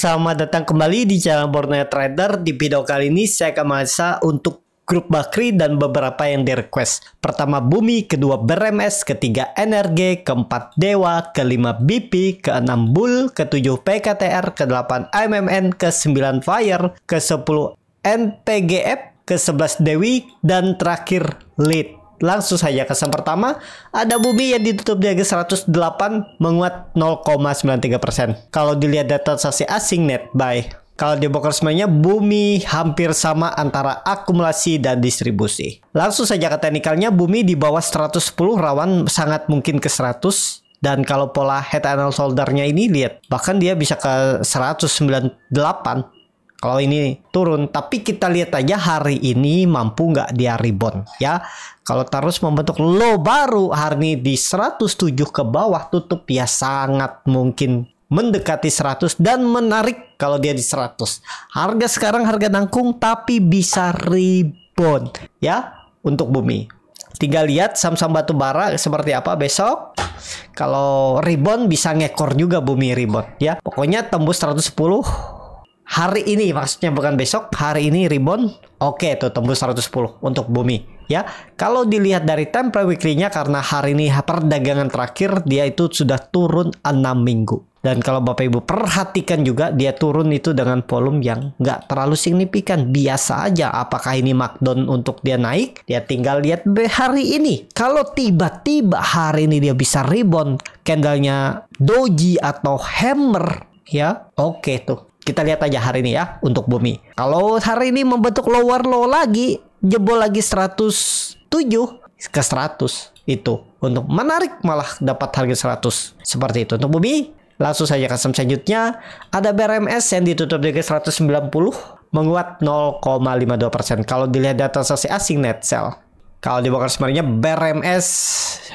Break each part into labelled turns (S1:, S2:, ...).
S1: Selamat datang kembali di channel Borneo Trader. Di video kali ini saya akan masa untuk grup Bakri dan beberapa yang di request. Pertama Bumi, kedua BRMS, ketiga NRG, keempat Dewa, kelima BP, keenam Bull, ketujuh PKTR, kedelapan MMN, kesembilan Fire, ke kesepuluh NPGF, ke-11 Dewi, dan terakhir Lead. Langsung saja ke saham pertama, ada bumi yang ditutup di harga 108 menguat 0,93%. Kalau dilihat data transaksi asing net buy, kalau di broker semuanya bumi hampir sama antara akumulasi dan distribusi. Langsung saja ke teknikalnya, bumi di bawah 110 rawan sangat mungkin ke 100 dan kalau pola head and shoulder-nya ini lihat bahkan dia bisa ke 198 kalau ini turun tapi kita lihat aja hari ini mampu nggak dia rebound ya kalau terus membentuk low baru hari ini di 107 ke bawah tutup ya sangat mungkin mendekati 100 dan menarik kalau dia di 100 harga sekarang harga nangkung tapi bisa rebound ya untuk bumi tinggal lihat saham-saham batu bara seperti apa besok kalau rebound bisa ngekor juga bumi rebound ya pokoknya tembus 110 hari ini maksudnya bukan besok hari ini rebound oke okay, tuh tembus 110 untuk bumi ya kalau dilihat dari template weekly-nya karena hari ini perdagangan terakhir dia itu sudah turun enam minggu dan kalau Bapak Ibu perhatikan juga dia turun itu dengan volume yang nggak terlalu signifikan biasa aja apakah ini markdown untuk dia naik dia tinggal lihat hari ini kalau tiba-tiba hari ini dia bisa rebound candlenya doji atau hammer ya oke okay tuh kita lihat aja hari ini ya untuk bumi. Kalau hari ini membentuk lower low lagi, jebol lagi 107 ke 100 itu untuk menarik malah dapat harga 100 seperti itu untuk bumi langsung saja ke saham selanjutnya ada BRMS yang ditutup di 190 menguat 0,52% kalau dilihat data sosial asing net sell kalau di dibakar sebenarnya BRMS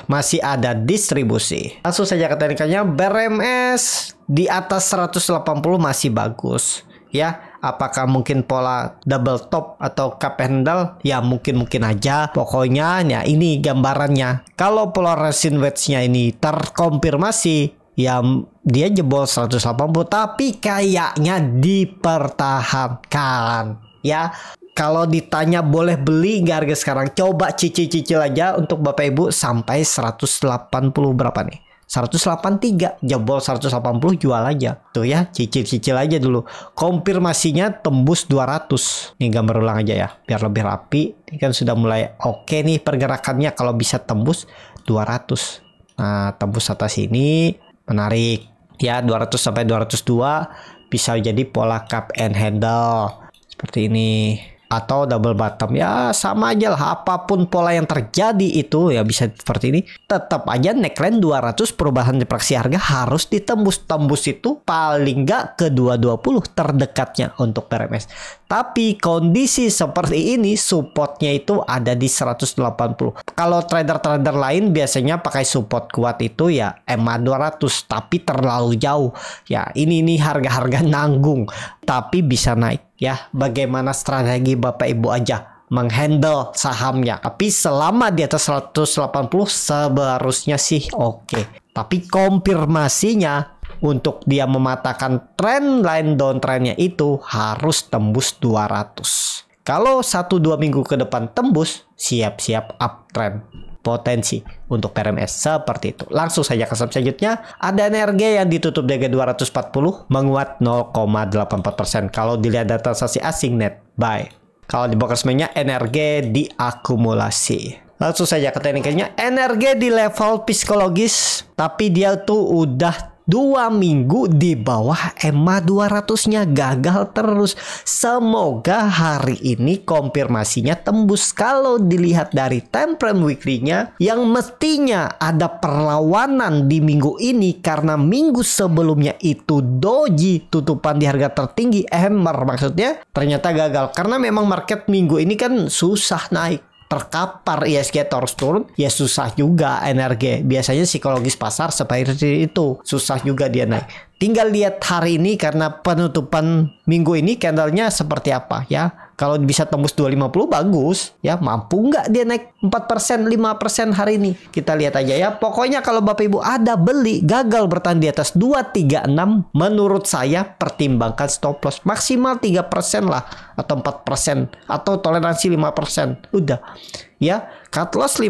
S1: masih ada distribusi. Langsung saja ke teknikanya, BRMS di atas 180 masih bagus. Ya, apakah mungkin pola double top atau cup handle? Ya mungkin-mungkin aja. Pokoknya ya ini gambarannya. Kalau pola resin wedge-nya ini terkonfirmasi, ya dia jebol 180 tapi kayaknya dipertahankan ya kalau ditanya boleh beli nggak harga sekarang, coba cicil-cicil aja untuk Bapak Ibu sampai 180 berapa nih? 183 jebol 180 jual aja tuh ya cicil-cicil aja dulu konfirmasinya tembus 200 nih gambar ulang aja ya biar lebih rapi ini kan sudah mulai oke okay nih pergerakannya kalau bisa tembus 200 nah tembus atas ini menarik ya 200 sampai 202 bisa jadi pola cup and handle seperti ini atau double bottom ya sama aja lah apapun pola yang terjadi itu ya bisa seperti ini tetap aja neckline 200 perubahan refraksi harga harus ditembus tembus itu paling nggak ke 220 terdekatnya untuk PRMS tapi kondisi seperti ini supportnya itu ada di 180 kalau trader-trader lain biasanya pakai support kuat itu ya MA 200 tapi terlalu jauh ya ini nih harga-harga nanggung tapi bisa naik ya. Bagaimana strategi Bapak Ibu aja menghandle sahamnya. Tapi selama di atas 180 seharusnya sih oke. Okay. Tapi konfirmasinya untuk dia mematakan trend line downtrendnya itu harus tembus 200. Kalau 1-2 minggu ke depan tembus, siap-siap uptrend potensi untuk PRMS seperti itu. Langsung saja ke saham selanjutnya. Ada NRG yang ditutup DG 240 menguat 0,84%. Kalau dilihat data transaksi asing net buy. Kalau di broker semuanya energi diakumulasi. Langsung saja ke teknikalnya. NRG di level psikologis tapi dia tuh udah dua minggu di bawah EMA 200-nya gagal terus. Semoga hari ini konfirmasinya tembus kalau dilihat dari time frame weekly-nya yang mestinya ada perlawanan di minggu ini karena minggu sebelumnya itu doji tutupan di harga tertinggi EMA maksudnya ternyata gagal karena memang market minggu ini kan susah naik terkapar ISG iya, terus turun ya susah juga energi biasanya psikologis pasar seperti itu susah juga dia naik Tinggal lihat hari ini karena penutupan minggu ini candlenya seperti apa ya. Kalau bisa tembus 250 bagus ya mampu nggak dia naik 4% 5% hari ini kita lihat aja ya pokoknya kalau Bapak Ibu ada beli gagal bertahan di atas 236 menurut saya pertimbangkan stop loss maksimal 3% lah atau 4% atau toleransi 5% udah ya cut loss 5%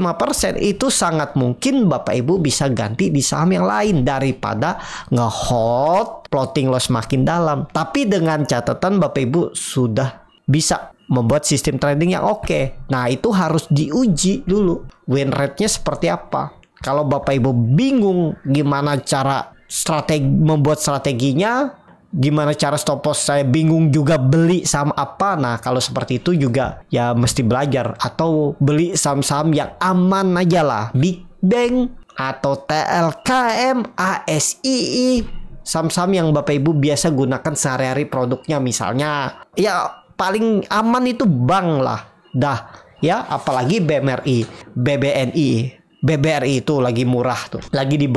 S1: itu sangat mungkin Bapak Ibu bisa ganti di saham yang lain daripada ngehold plotting loss makin dalam tapi dengan catatan Bapak Ibu sudah bisa membuat sistem trading yang oke okay. nah itu harus diuji dulu win rate-nya seperti apa kalau Bapak Ibu bingung gimana cara strategi membuat strateginya gimana cara stop loss saya bingung juga beli saham apa nah kalau seperti itu juga ya mesti belajar atau beli saham-saham yang aman aja lah Big Bang atau TLKM ASII saham-saham yang Bapak Ibu biasa gunakan sehari-hari produknya misalnya ya paling aman itu bank lah dah ya apalagi BMRI BBNI BBRI itu lagi murah tuh lagi di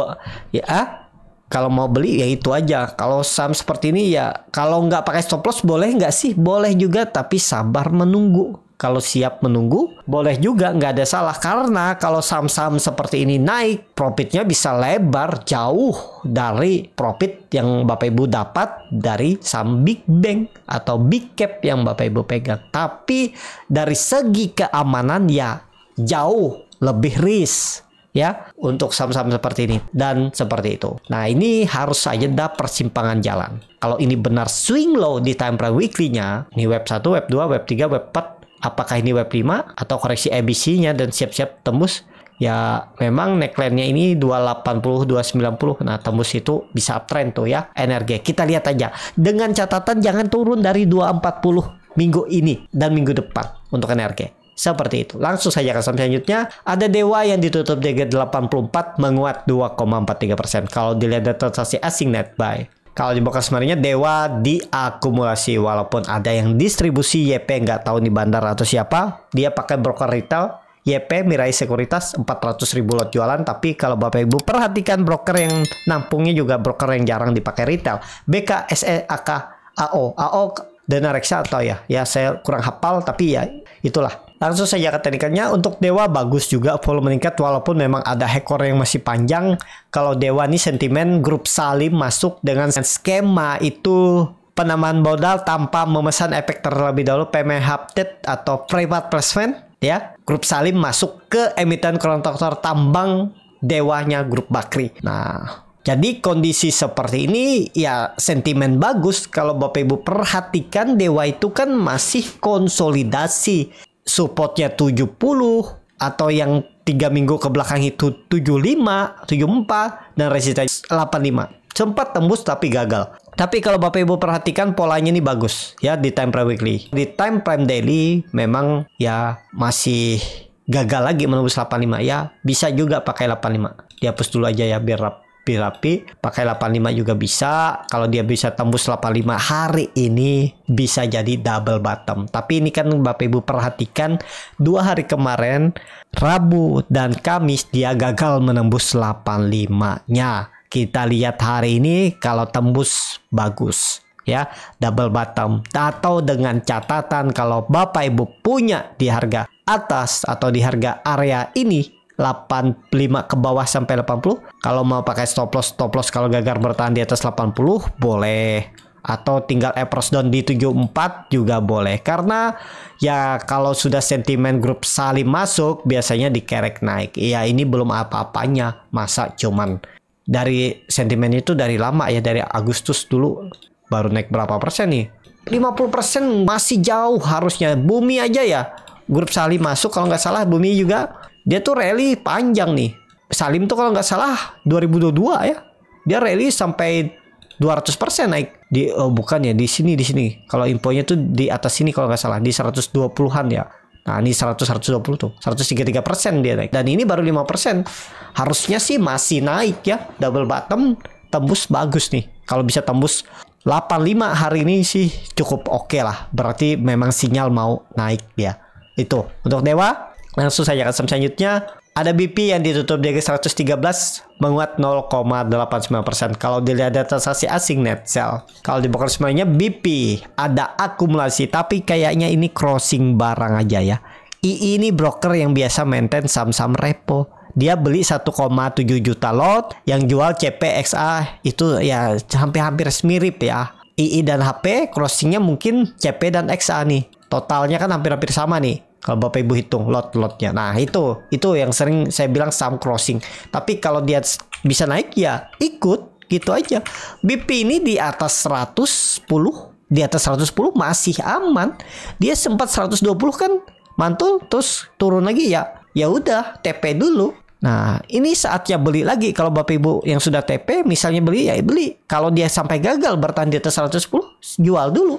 S1: ya ah? kalau mau beli ya itu aja. Kalau saham seperti ini ya kalau nggak pakai stop loss boleh nggak sih? Boleh juga tapi sabar menunggu. Kalau siap menunggu boleh juga nggak ada salah karena kalau saham-saham seperti ini naik profitnya bisa lebar jauh dari profit yang Bapak Ibu dapat dari saham Big Bang atau Big Cap yang Bapak Ibu pegang. Tapi dari segi keamanan ya jauh lebih risk ya untuk saham-saham seperti ini dan seperti itu. Nah ini harus saja ada persimpangan jalan. Kalau ini benar swing low di time frame weekly-nya, ini web 1, web 2, web 3, web 4, apakah ini web 5 atau koreksi ABC-nya dan siap-siap tembus ya memang neckline-nya ini 280 290 nah tembus itu bisa uptrend tuh ya energi kita lihat aja dengan catatan jangan turun dari 240 minggu ini dan minggu depan untuk energi seperti itu. Langsung saja ke saham selanjutnya. Ada Dewa yang ditutup di 84 menguat 2,43%. Kalau dilihat dari transaksi asing net buy. Kalau di bokas kemarinnya Dewa diakumulasi walaupun ada yang distribusi YP nggak tahu di bandar atau siapa. Dia pakai broker retail YP Mirai Sekuritas 400 ribu lot jualan tapi kalau Bapak Ibu perhatikan broker yang nampungnya juga broker yang jarang dipakai retail BK e AK AO AO Dana Reksa atau ya ya saya kurang hafal tapi ya itulah Langsung saja ke teknikannya Untuk Dewa bagus juga volume meningkat walaupun memang ada hekor yang masih panjang. Kalau Dewa ini sentimen grup Salim masuk dengan skema itu penambahan modal tanpa memesan efek terlebih dahulu PMH update atau private placement ya grup Salim masuk ke emiten kontraktor tambang dewanya grup Bakri nah jadi kondisi seperti ini ya sentimen bagus kalau Bapak Ibu perhatikan Dewa itu kan masih konsolidasi supportnya 70 atau yang tiga minggu ke belakang itu 75, 74 dan resisten 85. Sempat tembus tapi gagal. Tapi kalau Bapak Ibu perhatikan polanya ini bagus ya di time frame weekly. Di time frame daily memang ya masih gagal lagi menembus 85 ya bisa juga pakai 85. Dihapus dulu aja ya biar rapi-rapi pakai 85 juga bisa kalau dia bisa tembus 85 hari ini bisa jadi double bottom tapi ini kan Bapak Ibu perhatikan dua hari kemarin Rabu dan Kamis dia gagal menembus 85 nya kita lihat hari ini kalau tembus bagus ya double bottom atau dengan catatan kalau Bapak Ibu punya di harga atas atau di harga area ini 85 ke bawah sampai 80 kalau mau pakai stop loss stop loss kalau gagal bertahan di atas 80 boleh atau tinggal approach down di 74 juga boleh karena ya kalau sudah sentimen grup salim masuk biasanya dikerek naik ya ini belum apa-apanya masa cuman dari sentimen itu dari lama ya dari Agustus dulu baru naik berapa persen nih 50 persen masih jauh harusnya bumi aja ya grup salim masuk kalau nggak salah bumi juga dia tuh rally panjang nih. Salim tuh kalau nggak salah 2022 ya. Dia rally sampai 200% naik di oh bukan ya di sini di sini kalau infonya tuh di atas sini kalau nggak salah di 120-an ya nah ini 100 120 tuh 133 persen dia naik dan ini baru 5 persen harusnya sih masih naik ya double bottom tembus bagus nih kalau bisa tembus 85 hari ini sih cukup oke okay lah berarti memang sinyal mau naik ya itu untuk dewa Langsung saja ke saham selanjutnya. Ada BP yang ditutup dari 113 menguat 0,89%. Kalau dilihat data transaksi asing net sell. Kalau di broker semuanya BP ada akumulasi tapi kayaknya ini crossing barang aja ya. II ini broker yang biasa maintain saham-saham repo dia beli 1,7 juta lot yang jual CPXA itu ya hampir-hampir mirip ya II dan HP crossingnya mungkin CP dan XA nih totalnya kan hampir-hampir sama nih kalau Bapak Ibu hitung lot-lotnya. Nah, itu itu yang sering saya bilang saham crossing. Tapi kalau dia bisa naik ya ikut gitu aja. BP ini di atas 110, di atas 110 masih aman. Dia sempat 120 kan mantul terus turun lagi ya. Ya udah TP dulu. Nah, ini saatnya beli lagi kalau Bapak Ibu yang sudah TP misalnya beli ya beli. Kalau dia sampai gagal bertahan di atas 110, jual dulu.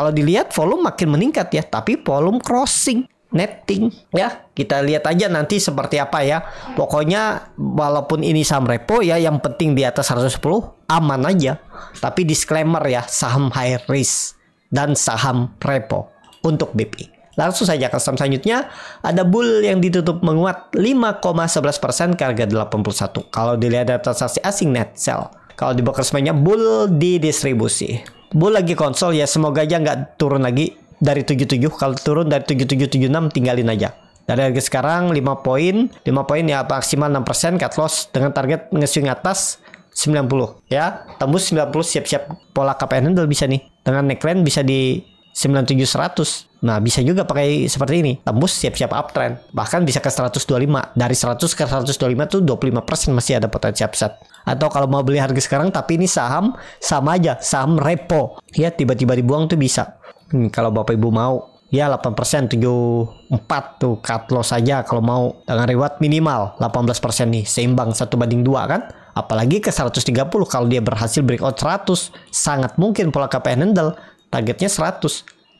S1: Kalau dilihat volume makin meningkat ya, tapi volume crossing netting ya kita lihat aja nanti seperti apa ya pokoknya walaupun ini saham repo ya yang penting di atas 110 aman aja tapi disclaimer ya saham high risk dan saham repo untuk BP. Langsung saja ke saham selanjutnya. Ada bull yang ditutup menguat 5,11% ke harga 81. Kalau dilihat dari transaksi asing net sell. Kalau di bokersmennya semuanya bull di distribusi. Bu lagi konsol ya semoga aja nggak turun lagi dari 77 kalau turun dari 7776 tinggalin aja dari harga sekarang 5 poin 5 poin ya maksimal 6% cut loss dengan target ngeswing atas 90 ya tembus 90 siap-siap pola KPN handle bisa nih dengan neckline bisa di 97100 Nah, bisa juga pakai seperti ini. Tembus siap-siap uptrend. Bahkan bisa ke 125. Dari 100 ke 125 tuh 25% masih ada potensi upset. Atau kalau mau beli harga sekarang tapi ini saham sama aja, saham repo. Ya, tiba-tiba dibuang tuh bisa. Hmm, kalau Bapak Ibu mau ya 8% 74 tuh cut loss aja kalau mau dengan reward minimal 18% nih seimbang satu banding dua kan apalagi ke 130 kalau dia berhasil breakout 100 sangat mungkin pola KPN handle targetnya 100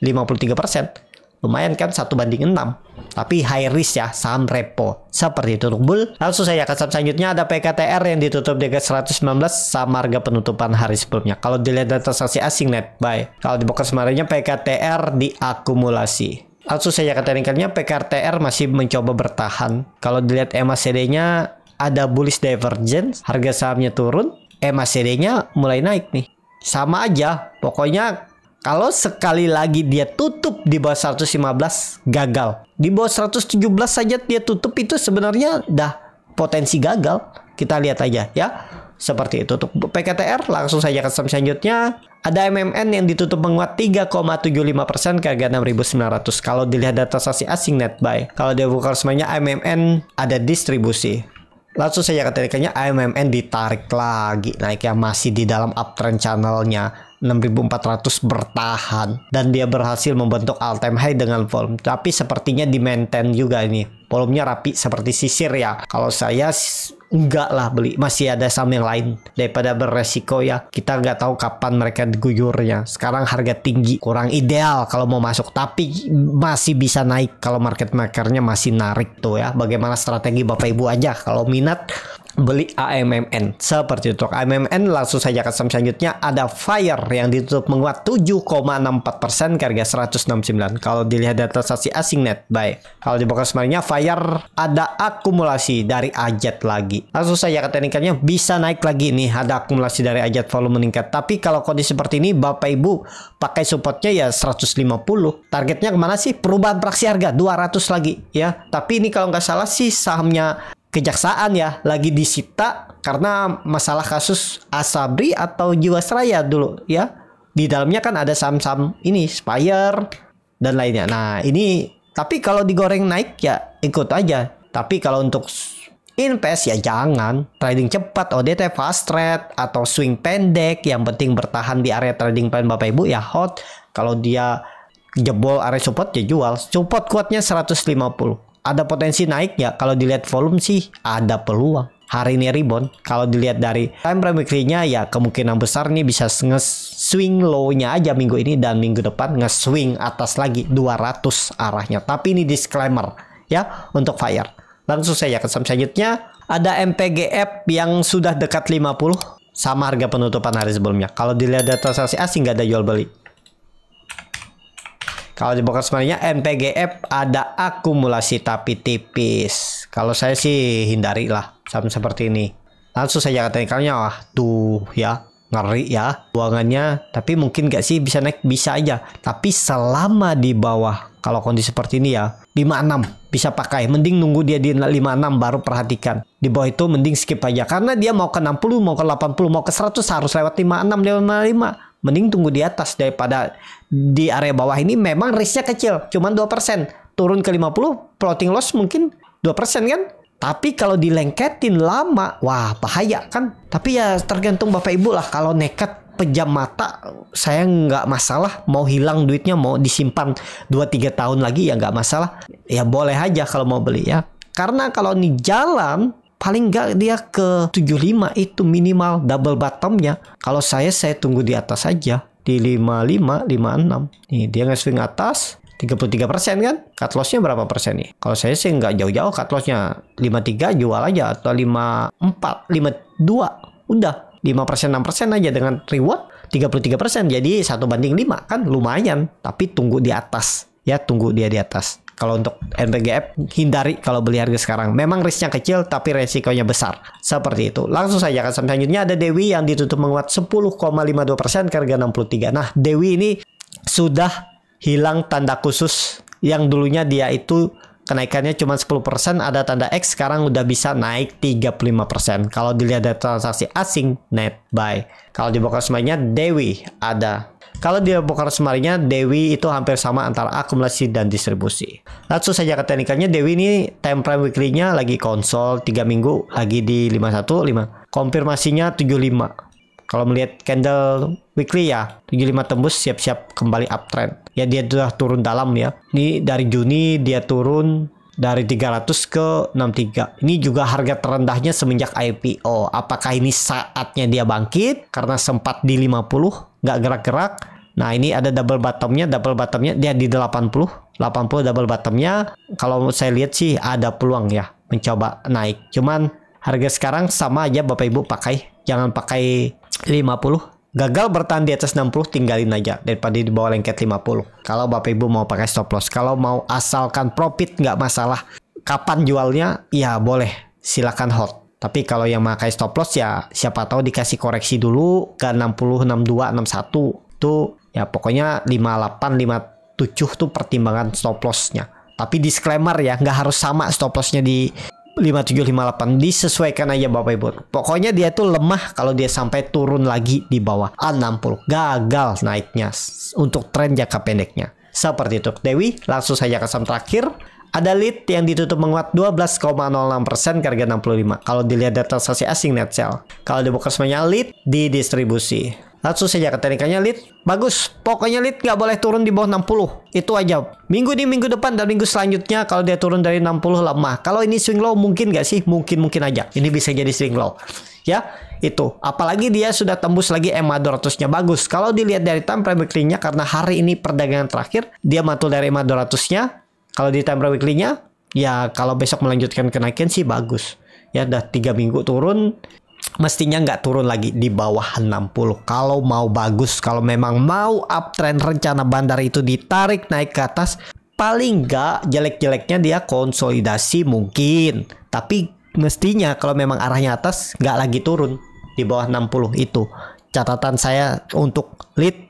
S1: 53%. Lumayan kan satu banding 6. Tapi high risk ya saham repo. Seperti itu bull. Langsung saya ke saham selanjutnya ada PKTR yang ditutup sembilan 119 sama harga penutupan hari sebelumnya. Kalau dilihat dari transaksi asing net buy. Kalau di pokok kemarinnya PKTR diakumulasi. Langsung saya ke teknikalnya PKTR masih mencoba bertahan. Kalau dilihat MACD-nya ada bullish divergence, harga sahamnya turun, MACD-nya mulai naik nih. Sama aja, pokoknya kalau sekali lagi dia tutup di bawah 115 gagal. Di bawah 117 saja dia tutup itu sebenarnya dah potensi gagal. Kita lihat aja ya. Seperti itu untuk PKTR langsung saja ke saham selanjutnya. Ada MMN yang ditutup menguat 3,75% ke harga 6.900. Kalau dilihat data saksi asing net buy. Kalau dia buka semuanya MMN ada distribusi. Langsung saja ketarikannya MMN ditarik lagi naiknya masih di dalam uptrend channelnya 6400 bertahan dan dia berhasil membentuk all time high dengan volume tapi sepertinya di maintain juga ini volumenya rapi seperti sisir ya kalau saya enggak lah beli masih ada saham yang lain daripada beresiko ya kita nggak tahu kapan mereka diguyurnya sekarang harga tinggi kurang ideal kalau mau masuk tapi masih bisa naik kalau market makernya masih narik tuh ya bagaimana strategi bapak ibu aja kalau minat beli AMMN seperti itu. AMMN langsung saja ke saham selanjutnya ada Fire yang ditutup menguat 7,64% ke harga 169. Kalau dilihat dari transaksi asing net, baik. Kalau di box Fire ada akumulasi dari ajet lagi. Langsung saja ke teknikalnya bisa naik lagi nih ada akumulasi dari ajet volume meningkat. Tapi kalau kondisi seperti ini Bapak Ibu pakai supportnya ya 150. Targetnya kemana sih? Perubahan praksi harga 200 lagi ya. Tapi ini kalau nggak salah sih sahamnya kejaksaan ya lagi disita karena masalah kasus Asabri atau Jiwasraya dulu ya. Di dalamnya kan ada saham-saham ini Spire dan lainnya. Nah, ini tapi kalau digoreng naik ya ikut aja. Tapi kalau untuk invest ya jangan. Trading cepat ODT fast trade atau swing pendek yang penting bertahan di area trading plan Bapak Ibu ya hot. Kalau dia jebol area support ya jual. Support kuatnya 150 ada potensi naik ya kalau dilihat volume sih ada peluang hari ini rebound kalau dilihat dari time frame weekly-nya ya kemungkinan besar nih bisa nge-swing low-nya aja minggu ini dan minggu depan nge-swing atas lagi 200 arahnya tapi ini disclaimer ya untuk fire langsung saya ke saham selanjutnya ada MPGF yang sudah dekat 50 sama harga penutupan hari sebelumnya kalau dilihat dari transaksi asing nggak ada jual beli kalau di box sebenarnya MPGF ada akumulasi tapi tipis. Kalau saya sih hindari lah sama seperti ini. Langsung saja teknikalnya. Wah, tuh ya ngeri ya buangannya. Tapi mungkin gak sih bisa naik bisa aja. Tapi selama di bawah kalau kondisi seperti ini ya 56 bisa pakai mending nunggu dia di 56 baru perhatikan di bawah itu mending skip aja karena dia mau ke 60 mau ke 80 mau ke 100 harus lewat 56 lewat 55 Mending tunggu di atas daripada di area bawah ini memang risknya kecil, cuman 2%. Turun ke 50, floating loss mungkin 2% kan? Tapi kalau dilengketin lama, wah bahaya kan? Tapi ya tergantung Bapak Ibu lah kalau nekat pejam mata saya nggak masalah mau hilang duitnya mau disimpan 2-3 tahun lagi ya nggak masalah ya boleh aja kalau mau beli ya karena kalau ini jalan paling nggak dia ke 75 itu minimal double bottomnya kalau saya saya tunggu di atas saja di 55 56 nih dia nge-swing atas 33 persen kan cut lossnya berapa persen nih kalau saya sih nggak jauh-jauh cut lossnya 53 jual aja atau 54 52 udah 5 persen 6 persen aja dengan reward 33 persen jadi satu banding 5 kan lumayan tapi tunggu di atas ya tunggu dia di atas. Kalau untuk NPGF hindari kalau beli harga sekarang. Memang risknya kecil tapi resikonya besar. Seperti itu. Langsung saja ke kan, sampai selanjutnya ada Dewi yang ditutup menguat 10,52% ke harga 63. Nah, Dewi ini sudah hilang tanda khusus yang dulunya dia itu kenaikannya cuma 10% ada tanda X sekarang udah bisa naik 35% kalau dilihat dari transaksi asing net buy kalau di semuanya Dewi ada kalau di Bokor Semarinya, Dewi itu hampir sama antara akumulasi dan distribusi. Langsung saja ke teknikalnya, Dewi ini time frame weekly-nya lagi konsol 3 minggu, lagi di 515. Konfirmasinya 75. Kalau melihat candle weekly ya, 75 tembus siap-siap kembali uptrend. Ya dia sudah turun dalam ya. Ini dari Juni dia turun dari 300 ke 63. Ini juga harga terendahnya semenjak IPO. Apakah ini saatnya dia bangkit karena sempat di 50 nggak gerak-gerak? Nah, ini ada double bottomnya, double bottomnya dia di 80. 80 double bottomnya. Kalau saya lihat sih ada peluang ya mencoba naik. Cuman harga sekarang sama aja Bapak Ibu pakai. Jangan pakai 50 Gagal bertahan di atas 60 tinggalin aja daripada di bawah lengket 50. Kalau Bapak Ibu mau pakai stop loss, kalau mau asalkan profit nggak masalah. Kapan jualnya? Ya boleh, silakan hot. Tapi kalau yang pakai stop loss ya siapa tahu dikasih koreksi dulu ke 60, 62, 61. Itu ya pokoknya 58, 57 tuh pertimbangan stop lossnya. Tapi disclaimer ya, nggak harus sama stop lossnya di 5758 disesuaikan aja Bapak Ibu. Pokoknya dia tuh lemah kalau dia sampai turun lagi di bawah A60. Gagal naiknya untuk tren jangka pendeknya. Seperti itu. Dewi, langsung saja ke saham terakhir. Ada lead yang ditutup menguat 12,06% ke harga 65. Kalau dilihat data transaksi asing net sell. Kalau di semuanya lead didistribusi. Langsung saja ke teknikanya lead bagus pokoknya lead nggak boleh turun di bawah 60 itu aja minggu ini minggu depan dan minggu selanjutnya kalau dia turun dari 60 lemah kalau ini swing low mungkin nggak sih mungkin mungkin aja ini bisa jadi swing low ya itu apalagi dia sudah tembus lagi EMA 200 nya bagus kalau dilihat dari time frame weekly nya karena hari ini perdagangan terakhir dia mantul dari EMA 200 nya kalau di time frame weekly nya ya kalau besok melanjutkan kenaikan sih bagus ya udah tiga minggu turun mestinya nggak turun lagi di bawah 60 kalau mau bagus kalau memang mau uptrend rencana bandar itu ditarik naik ke atas paling nggak jelek-jeleknya dia konsolidasi mungkin tapi mestinya kalau memang arahnya atas nggak lagi turun di bawah 60 itu catatan saya untuk lead